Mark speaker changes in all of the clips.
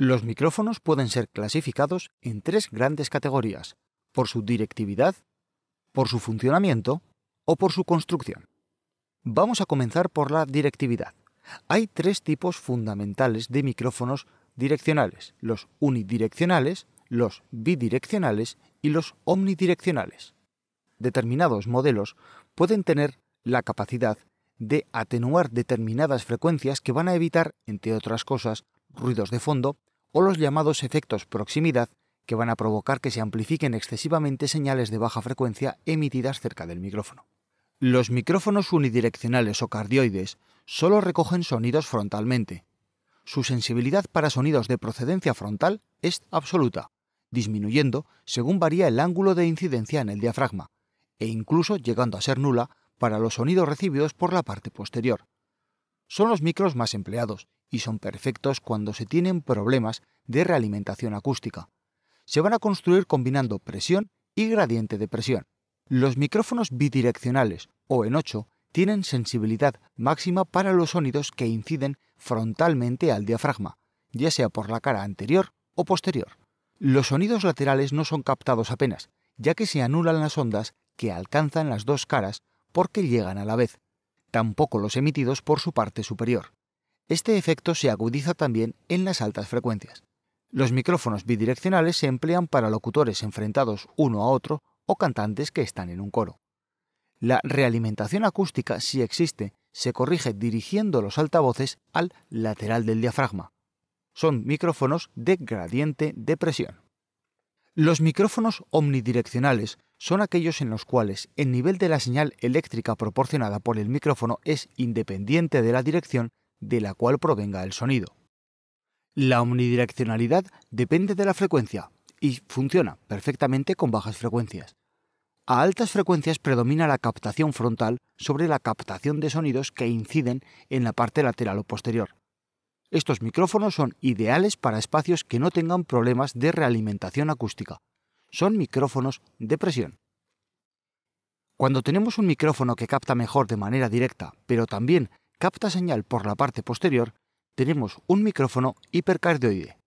Speaker 1: Los micrófonos pueden ser clasificados en tres grandes categorías, por su directividad, por su funcionamiento o por su construcción. Vamos a comenzar por la directividad. Hay tres tipos fundamentales de micrófonos direccionales, los unidireccionales, los bidireccionales y los omnidireccionales. Determinados modelos pueden tener la capacidad de atenuar determinadas frecuencias que van a evitar, entre otras cosas, ruidos de fondo o los llamados efectos proximidad que van a provocar que se amplifiquen excesivamente señales de baja frecuencia emitidas cerca del micrófono. Los micrófonos unidireccionales o cardioides solo recogen sonidos frontalmente. Su sensibilidad para sonidos de procedencia frontal es absoluta, disminuyendo según varía el ángulo de incidencia en el diafragma, e incluso llegando a ser nula para los sonidos recibidos por la parte posterior. Son los micros más empleados y son perfectos cuando se tienen problemas de realimentación acústica. Se van a construir combinando presión y gradiente de presión. Los micrófonos bidireccionales o en 8 tienen sensibilidad máxima para los sonidos que inciden frontalmente al diafragma, ya sea por la cara anterior o posterior. Los sonidos laterales no son captados apenas, ya que se anulan las ondas que alcanzan las dos caras porque llegan a la vez, tampoco los emitidos por su parte superior. Este efecto se agudiza también en las altas frecuencias. Los micrófonos bidireccionales se emplean para locutores enfrentados uno a otro o cantantes que están en un coro. La realimentación acústica, si existe, se corrige dirigiendo los altavoces al lateral del diafragma. Son micrófonos de gradiente de presión. Los micrófonos omnidireccionales son aquellos en los cuales el nivel de la señal eléctrica proporcionada por el micrófono es independiente de la dirección de la cual provenga el sonido. La omnidireccionalidad depende de la frecuencia y funciona perfectamente con bajas frecuencias. A altas frecuencias predomina la captación frontal sobre la captación de sonidos que inciden en la parte lateral o posterior. Estos micrófonos son ideales para espacios que no tengan problemas de realimentación acústica. Son micrófonos de presión. Cuando tenemos un micrófono que capta mejor de manera directa, pero también capta señal por la parte posterior, tenemos un micrófono hipercardioide.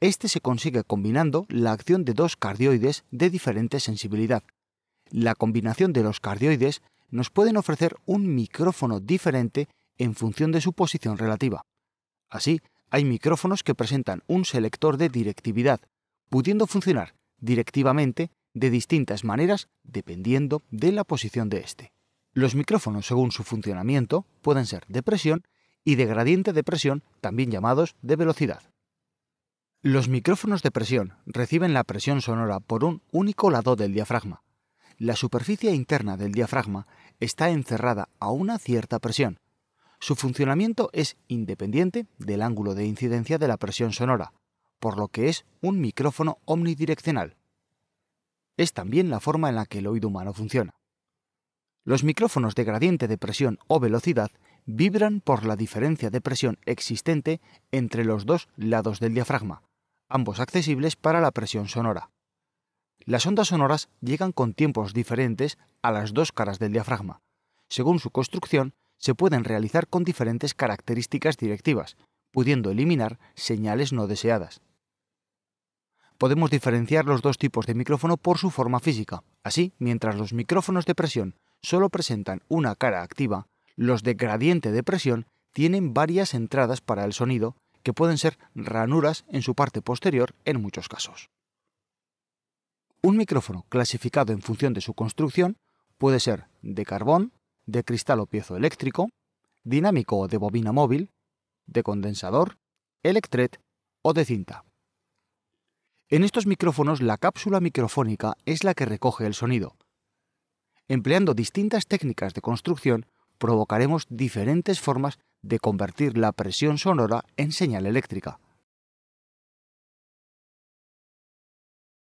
Speaker 1: Este se consigue combinando la acción de dos cardioides de diferente sensibilidad. La combinación de los cardioides nos pueden ofrecer un micrófono diferente en función de su posición relativa. Así, hay micrófonos que presentan un selector de directividad, pudiendo funcionar directivamente de distintas maneras dependiendo de la posición de este. Los micrófonos, según su funcionamiento, pueden ser de presión y de gradiente de presión, también llamados de velocidad. Los micrófonos de presión reciben la presión sonora por un único lado del diafragma. La superficie interna del diafragma está encerrada a una cierta presión. Su funcionamiento es independiente del ángulo de incidencia de la presión sonora, por lo que es un micrófono omnidireccional. Es también la forma en la que el oído humano funciona. Los micrófonos de gradiente de presión o velocidad vibran por la diferencia de presión existente entre los dos lados del diafragma, ambos accesibles para la presión sonora. Las ondas sonoras llegan con tiempos diferentes a las dos caras del diafragma. Según su construcción, se pueden realizar con diferentes características directivas, pudiendo eliminar señales no deseadas. Podemos diferenciar los dos tipos de micrófono por su forma física. Así, mientras los micrófonos de presión solo presentan una cara activa, los de gradiente de presión tienen varias entradas para el sonido, que pueden ser ranuras en su parte posterior en muchos casos. Un micrófono clasificado en función de su construcción puede ser de carbón, de cristal o piezo eléctrico, dinámico o de bobina móvil, de condensador, electret o de cinta. En estos micrófonos la cápsula microfónica es la que recoge el sonido, Empleando distintas técnicas de construcción, provocaremos diferentes formas de convertir la presión sonora en señal eléctrica.